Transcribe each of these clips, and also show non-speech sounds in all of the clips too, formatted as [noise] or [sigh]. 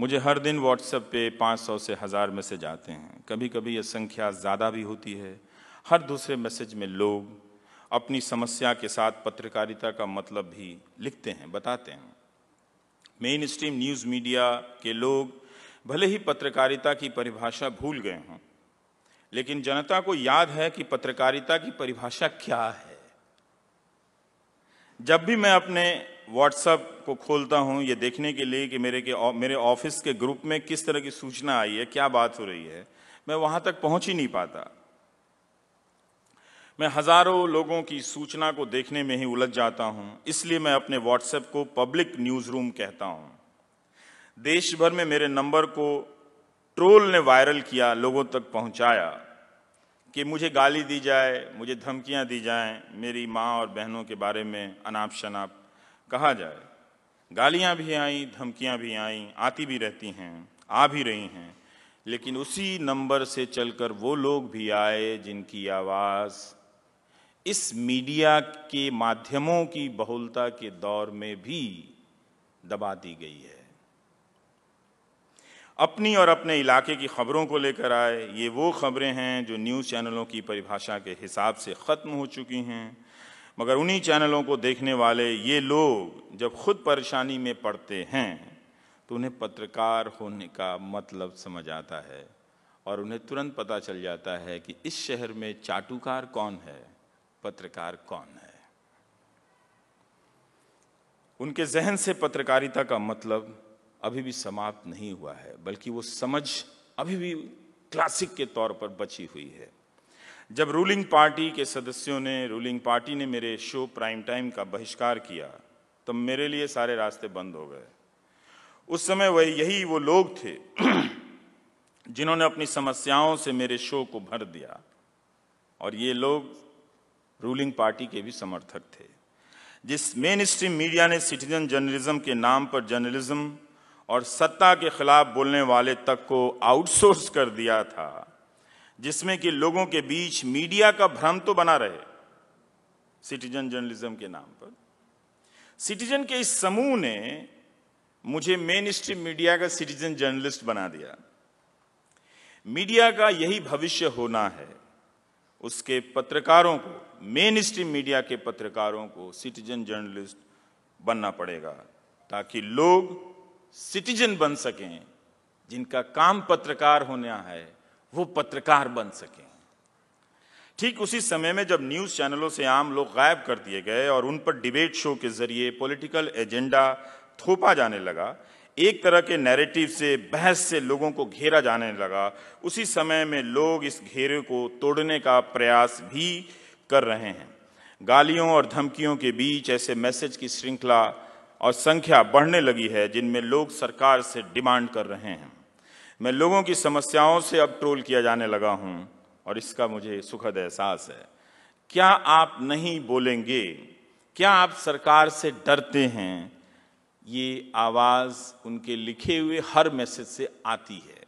मुझे हर दिन व्हाट्सएप पे 500 से हज़ार मैसेज आते हैं कभी कभी यह संख्या ज़्यादा भी होती है हर दूसरे मैसेज में लोग अपनी समस्या के साथ पत्रकारिता का मतलब भी लिखते हैं बताते हैं मेन स्ट्रीम न्यूज़ मीडिया के लोग भले ही पत्रकारिता की परिभाषा भूल गए हों लेकिन जनता को याद है कि पत्रकारिता की परिभाषा क्या है जब भी मैं अपने व्हाट्सएप को खोलता हूँ ये देखने के लिए कि मेरे के मेरे ऑफिस के ग्रुप में किस तरह की सूचना आई है क्या बात हो रही है मैं वहाँ तक पहुंच ही नहीं पाता मैं हजारों लोगों की सूचना को देखने में ही उलझ जाता हूं इसलिए मैं अपने व्हाट्सएप को पब्लिक न्यूज रूम कहता हूं देश भर में मेरे नंबर को ट्रोल ने वायरल किया लोगों तक पहुंचाया कि मुझे गाली दी जाए मुझे धमकियां दी जाएं मेरी माँ और बहनों के बारे में अनाप शनाप कहा जाए गालियां भी आई धमकियां भी आई आती भी रहती हैं आ भी रही हैं लेकिन उसी नंबर से चलकर वो लोग भी आए जिनकी आवाज़ इस मीडिया के माध्यमों की बहुलता के दौर में भी दबा दी गई है अपनी और अपने इलाके की खबरों को लेकर आए ये वो खबरें हैं जो न्यूज़ चैनलों की परिभाषा के हिसाब से ख़त्म हो चुकी हैं मगर उन्हीं चैनलों को देखने वाले ये लोग जब खुद परेशानी में पड़ते हैं तो उन्हें पत्रकार होने का मतलब समझ आता है और उन्हें तुरंत पता चल जाता है कि इस शहर में चाटुकार कौन है पत्रकार कौन है उनके जहन से पत्रकारिता का मतलब अभी भी समाप्त नहीं हुआ है बल्कि वो समझ अभी भी क्लासिक के तौर पर बची हुई है जब रूलिंग पार्टी के सदस्यों ने रूलिंग पार्टी ने मेरे शो प्राइम टाइम का बहिष्कार किया तब तो मेरे लिए सारे रास्ते बंद हो गए उस समय वह यही वो लोग थे [clears throat] जिन्होंने अपनी समस्याओं से मेरे शो को भर दिया और ये लोग रूलिंग पार्टी के भी समर्थक थे जिस मेन स्ट्रीम मीडिया ने सिटीजन जर्नलिज्म के नाम पर जर्नलिज्म और सत्ता के खिलाफ बोलने वाले तक को आउटसोर्स कर दिया था जिसमें कि लोगों के बीच मीडिया का भ्रम तो बना रहे सिटीजन जर्नलिज्म के नाम पर सिटीजन के इस समूह ने मुझे मेन स्ट्रीम मीडिया का सिटीजन जर्नलिस्ट बना दिया मीडिया का यही भविष्य होना है उसके पत्रकारों को मेन स्ट्रीम मीडिया के पत्रकारों को सिटीजन जर्नलिस्ट बनना पड़ेगा ताकि लोग सिटीजन बन सकें जिनका काम पत्रकार होना है वो पत्रकार बन सकें ठीक उसी समय में जब न्यूज़ चैनलों से आम लोग गायब कर दिए गए और उन पर डिबेट शो के जरिए पॉलिटिकल एजेंडा थोपा जाने लगा एक तरह के नैरेटिव से बहस से लोगों को घेरा जाने लगा उसी समय में लोग इस घेरे को तोड़ने का प्रयास भी कर रहे हैं गालियों और धमकियों के बीच ऐसे मैसेज की श्रृंखला और संख्या बढ़ने लगी है जिनमें लोग सरकार से डिमांड कर रहे हैं मैं लोगों की समस्याओं से अब ट्रोल किया जाने लगा हूं और इसका मुझे सुखद एहसास है क्या आप नहीं बोलेंगे क्या आप सरकार से डरते हैं ये आवाज़ उनके लिखे हुए हर मैसेज से आती है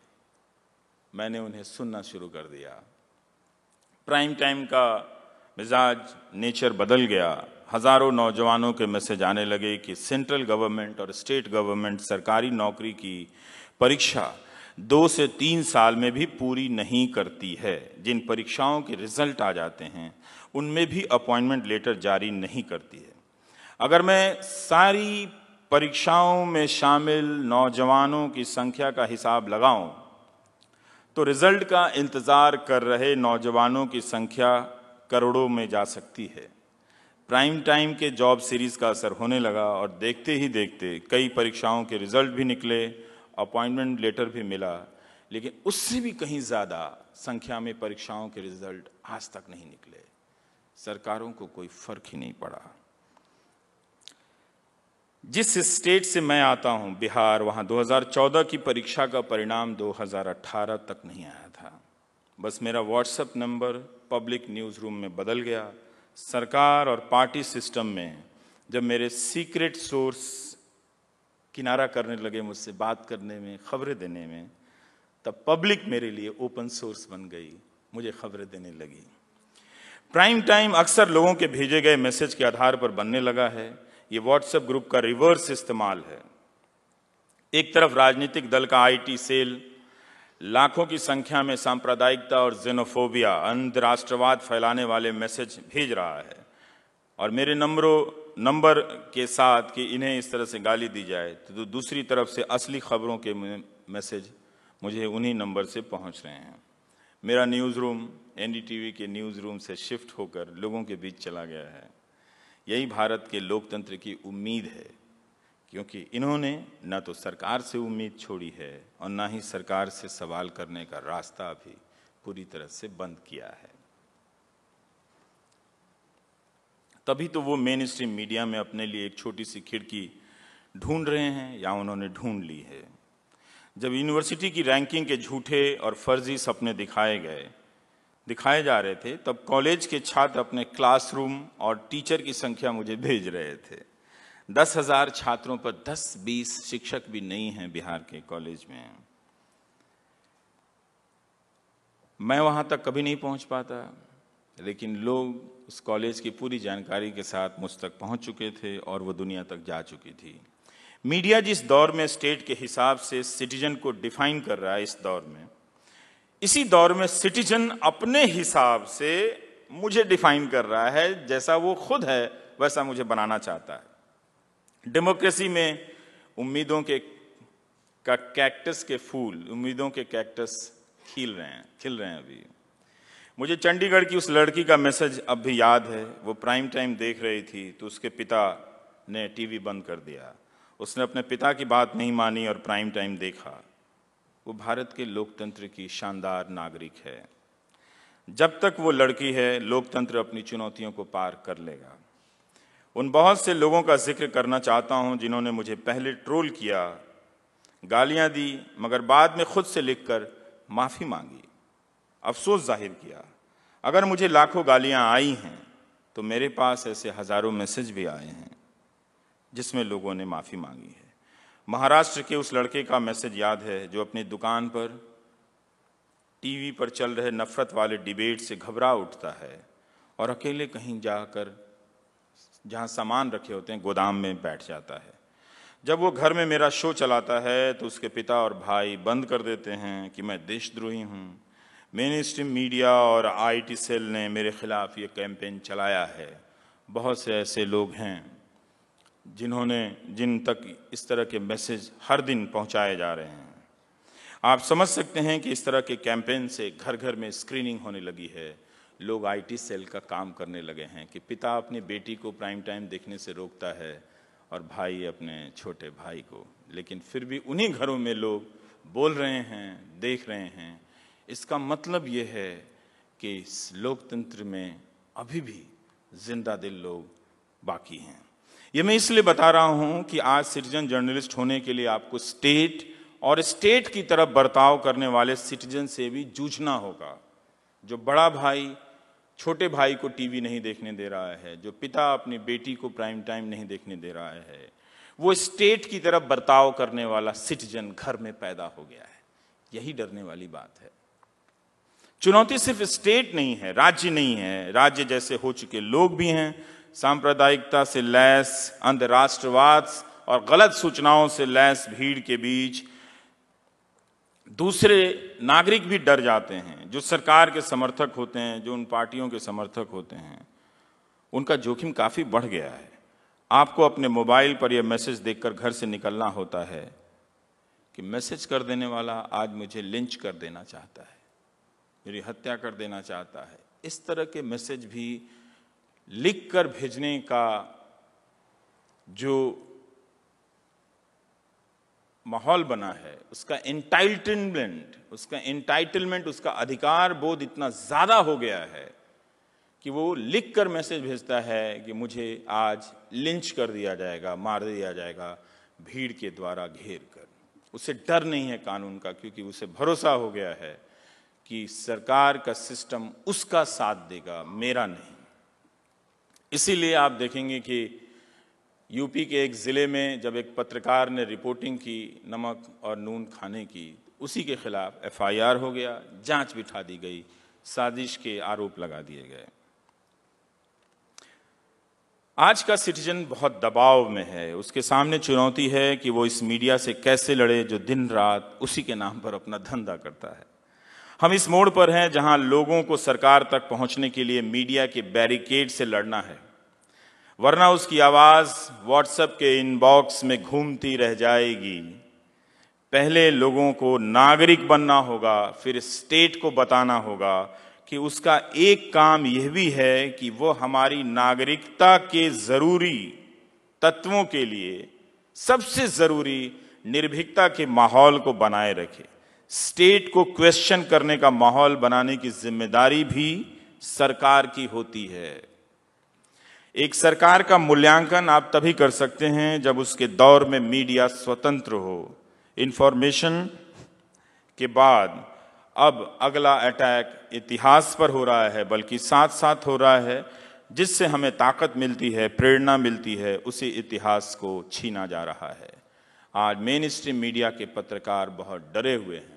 मैंने उन्हें सुनना शुरू कर दिया प्राइम टाइम का मिजाज नेचर बदल गया हज़ारों नौजवानों के मैसेज आने लगे कि सेंट्रल गवर्नमेंट और स्टेट गवर्नमेंट सरकारी नौकरी की परीक्षा दो से तीन साल में भी पूरी नहीं करती है जिन परीक्षाओं के रिजल्ट आ जाते हैं उनमें भी अपॉइंटमेंट लेटर जारी नहीं करती है अगर मैं सारी परीक्षाओं में शामिल नौजवानों की संख्या का हिसाब लगाऊं तो रिजल्ट का इंतज़ार कर रहे नौजवानों की संख्या करोड़ों में जा सकती है प्राइम टाइम के जॉब सीरीज़ का असर होने लगा और देखते ही देखते कई परीक्षाओं के रिजल्ट भी निकले अपॉइंटमेंट लेटर भी मिला लेकिन उससे भी कहीं ज़्यादा संख्या में परीक्षाओं के रिजल्ट आज तक नहीं निकले सरकारों को कोई फर्क ही नहीं पड़ा जिस स्टेट से मैं आता हूं बिहार वहां 2014 की परीक्षा का परिणाम 2018 तक नहीं आया था बस मेरा WhatsApp number public newsroom में बदल गया सरकार और पार्टी सिस्टम में जब मेरे सीक्रेट सोर्स किनारा करने लगे मुझसे बात करने में खबरें देने में तब पब्लिक मेरे लिए ओपन सोर्स बन गई मुझे खबरें देने लगी प्राइम टाइम अक्सर लोगों के भेजे गए मैसेज के आधार पर बनने लगा है ये व्हाट्सएप ग्रुप का रिवर्स इस्तेमाल है एक तरफ राजनीतिक दल का आईटी सेल लाखों की संख्या में सांप्रदायिकता और जेनोफोबिया अंधराष्ट्रवाद फैलाने वाले मैसेज भेज रहा है और मेरे नंबरों नंबर के साथ कि इन्हें इस तरह से गाली दी जाए तो दूसरी तरफ से असली खबरों के मैसेज मुझे उन्हीं नंबर से पहुंच रहे हैं मेरा newsroom N K newsroom से शिफ्ट होकर लोगों के बीच चला गया है यही भारत के लोकतंत्र की उम्मीद है क्योंकि इन्होंने न तो सरकार से उम्मीद छोड़ी है और ना ही सरकार से सवाल करने का रास्ता भी पूरी तरह से बंद किया है तभी तो वो मेन स्ट्रीम मीडिया में अपने लिए एक छोटी सी खिड़की ढूंढ रहे हैं या उन्होंने ढूंढ ली है जब यूनिवर्सिटी की रैंकिंग के झूठे और फर्जी सपने दिखाए गए दिखाए जा रहे थे तब कॉलेज के छात्र अपने क्लासरूम और टीचर की संख्या मुझे भेज रहे थे दस हजार छात्रों पर दस बीस शिक्षक भी नहीं हैं बिहार के कॉलेज में मैं वहां तक कभी नहीं पहुंच पाता लेकिन लोग उस कॉलेज की पूरी जानकारी के साथ मुझ तक पहुंच चुके थे और वो दुनिया तक जा चुकी थी मीडिया जिस दौर में स्टेट के हिसाब से सिटीजन को डिफाइन कर रहा है इस दौर में इसी दौर में सिटीजन अपने हिसाब से मुझे डिफाइन कर रहा है जैसा वो खुद है वैसा मुझे बनाना चाहता है डेमोक्रेसी में उम्मीदों के का कैक्टस के फूल उम्मीदों के कैक्टस खिल रहे हैं खिल रहे हैं अभी मुझे चंडीगढ़ की उस लड़की का मैसेज अब भी याद है वो प्राइम टाइम देख रही थी तो उसके पिता ने टीवी बंद कर दिया उसने अपने पिता की बात नहीं मानी और प्राइम टाइम देखा वो भारत के लोकतंत्र की शानदार नागरिक है जब तक वो लड़की है लोकतंत्र अपनी चुनौतियों को पार कर लेगा उन बहुत से लोगों का जिक्र करना चाहता हूं जिन्होंने मुझे पहले ट्रोल किया गालियां दी मगर बाद में खुद से लिखकर माफ़ी मांगी अफसोस जाहिर किया अगर मुझे लाखों गालियां आई हैं तो मेरे पास ऐसे हजारों मैसेज भी आए हैं जिसमें लोगों ने माफ़ी मांगी है महाराष्ट्र के उस लड़के का मैसेज याद है जो अपनी दुकान पर टीवी पर चल रहे नफरत वाले डिबेट से घबरा उठता है और अकेले कहीं जाकर जहाँ सामान रखे होते हैं गोदाम में बैठ जाता है जब वो घर में मेरा शो चलाता है तो उसके पिता और भाई बंद कर देते हैं कि मैं देशद्रोही हूँ मेन स्ट्रीम मीडिया और आईटी सेल ने मेरे ख़िलाफ़ ये कैंपेन चलाया है बहुत से ऐसे लोग हैं जिन्होंने जिन तक इस तरह के मैसेज हर दिन पहुंचाए जा रहे हैं आप समझ सकते हैं कि इस तरह के कैंपेन से घर घर में स्क्रीनिंग होने लगी है लोग आईटी सेल का काम करने लगे हैं कि पिता अपनी बेटी को प्राइम टाइम देखने से रोकता है और भाई अपने छोटे भाई को लेकिन फिर भी उन्हीं घरों में लोग बोल रहे हैं देख रहे हैं इसका मतलब ये है कि इस लोकतंत्र में अभी भी जिंदा दिल लोग बाकी हैं ये मैं इसलिए बता रहा हूं कि आज सिटीजन जर्नलिस्ट होने के लिए आपको स्टेट और स्टेट की तरफ बर्ताव करने वाले सिटीजन से भी जूझना होगा जो बड़ा भाई छोटे भाई को टीवी नहीं देखने दे रहा है जो पिता अपनी बेटी को प्राइम टाइम नहीं देखने दे रहा है वो स्टेट की तरफ बर्ताव करने वाला सिटीजन घर में पैदा हो गया है यही डरने वाली बात है चुनौती सिर्फ स्टेट नहीं है राज्य नहीं है राज्य जैसे हो चुके लोग भी हैं सांप्रदायिकता से लैस अंधराष्ट्रवाद और गलत सूचनाओं से लैस भीड़ के बीच दूसरे नागरिक भी डर जाते हैं जो सरकार के समर्थक होते हैं जो उन पार्टियों के समर्थक होते हैं उनका जोखिम काफ़ी बढ़ गया है आपको अपने मोबाइल पर यह मैसेज देखकर घर से निकलना होता है कि मैसेज कर देने वाला आज मुझे लिंच कर देना चाहता है मेरी हत्या कर देना चाहता है इस तरह के मैसेज भी लिख कर भेजने का जो माहौल बना है उसका एंटाइटलमेंट उसका एंटाइटलमेंट उसका अधिकार बोध इतना ज़्यादा हो गया है कि वो लिख कर मैसेज भेजता है कि मुझे आज लिंच कर दिया जाएगा मार दिया जाएगा भीड़ के द्वारा घेर कर उसे डर नहीं है कानून का क्योंकि उसे भरोसा हो गया है कि सरकार का सिस्टम उसका साथ देगा मेरा नहीं इसीलिए आप देखेंगे कि यूपी के एक ज़िले में जब एक पत्रकार ने रिपोर्टिंग की नमक और नून खाने की उसी के खिलाफ एफआईआर हो गया जांच बिठा दी गई साजिश के आरोप लगा दिए गए आज का सिटीजन बहुत दबाव में है उसके सामने चुनौती है कि वो इस मीडिया से कैसे लड़े जो दिन रात उसी के नाम पर अपना धंधा करता है हम इस मोड़ पर हैं जहां लोगों को सरकार तक पहुंचने के लिए मीडिया के बैरिकेड से लड़ना है वरना उसकी आवाज़ व्हाट्सएप के इनबॉक्स में घूमती रह जाएगी पहले लोगों को नागरिक बनना होगा फिर स्टेट को बताना होगा कि उसका एक काम यह भी है कि वो हमारी नागरिकता के ज़रूरी तत्वों के लिए सबसे ज़रूरी निर्भीकता के माहौल को बनाए रखे स्टेट को क्वेश्चन करने का माहौल बनाने की जिम्मेदारी भी सरकार की होती है एक सरकार का मूल्यांकन आप तभी कर सकते हैं जब उसके दौर में मीडिया स्वतंत्र हो इंफॉर्मेशन के बाद अब अगला अटैक इतिहास पर हो रहा है बल्कि साथ साथ हो रहा है जिससे हमें ताकत मिलती है प्रेरणा मिलती है उसी इतिहास को छीना जा रहा है आज मेन स्ट्रीम मीडिया के पत्रकार बहुत डरे हुए हैं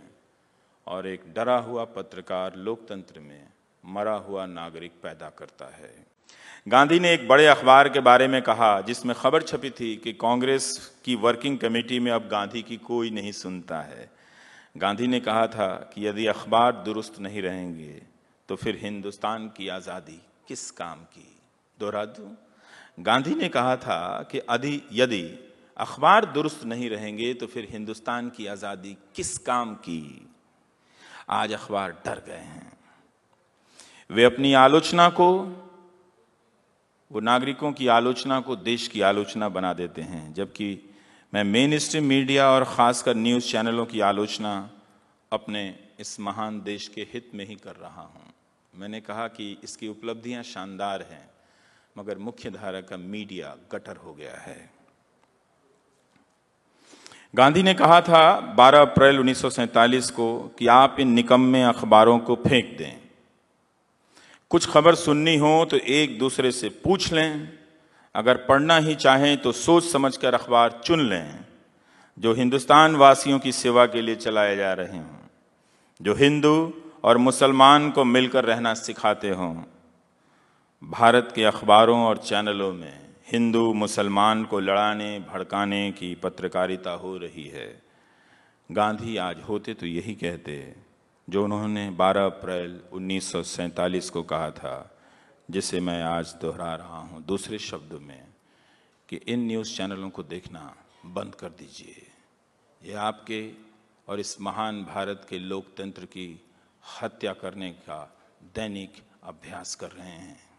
और एक डरा हुआ पत्रकार लोकतंत्र में मरा हुआ नागरिक पैदा करता है गांधी ने एक बड़े अखबार के बारे में कहा जिसमें खबर छपी थी कि कांग्रेस की वर्किंग कमेटी में अब गांधी की कोई नहीं सुनता है गांधी ने कहा था कि यदि अखबार दुरुस्त नहीं रहेंगे तो फिर हिंदुस्तान की आज़ादी किस काम की दोहरा दूँ गांधी ने कहा था कि अधि यदि अखबार दुरुस्त नहीं रहेंगे तो फिर हिंदुस्तान की आज़ादी किस काम की आज अखबार डर गए हैं वे अपनी आलोचना को वो नागरिकों की आलोचना को देश की आलोचना बना देते हैं जबकि मैं मेन स्ट्रीम मीडिया और ख़ासकर न्यूज़ चैनलों की आलोचना अपने इस महान देश के हित में ही कर रहा हूँ मैंने कहा कि इसकी उपलब्धियाँ शानदार हैं मगर मुख्य धारा का मीडिया गटर हो गया है गांधी ने कहा था 12 अप्रैल उन्नीस को कि आप इन निकम्मे अखबारों को फेंक दें कुछ खबर सुननी हो तो एक दूसरे से पूछ लें अगर पढ़ना ही चाहें तो सोच समझकर अखबार चुन लें जो हिंदुस्तान वासियों की सेवा के लिए चलाए जा रहे हों जो हिंदू और मुसलमान को मिलकर रहना सिखाते हों भारत के अखबारों और चैनलों में हिंदू मुसलमान को लड़ाने भड़काने की पत्रकारिता हो रही है गांधी आज होते तो यही कहते जो उन्होंने 12 अप्रैल 1947 को कहा था जिसे मैं आज दोहरा रहा हूं दूसरे शब्द में कि इन न्यूज़ चैनलों को देखना बंद कर दीजिए ये आपके और इस महान भारत के लोकतंत्र की हत्या करने का दैनिक अभ्यास कर रहे हैं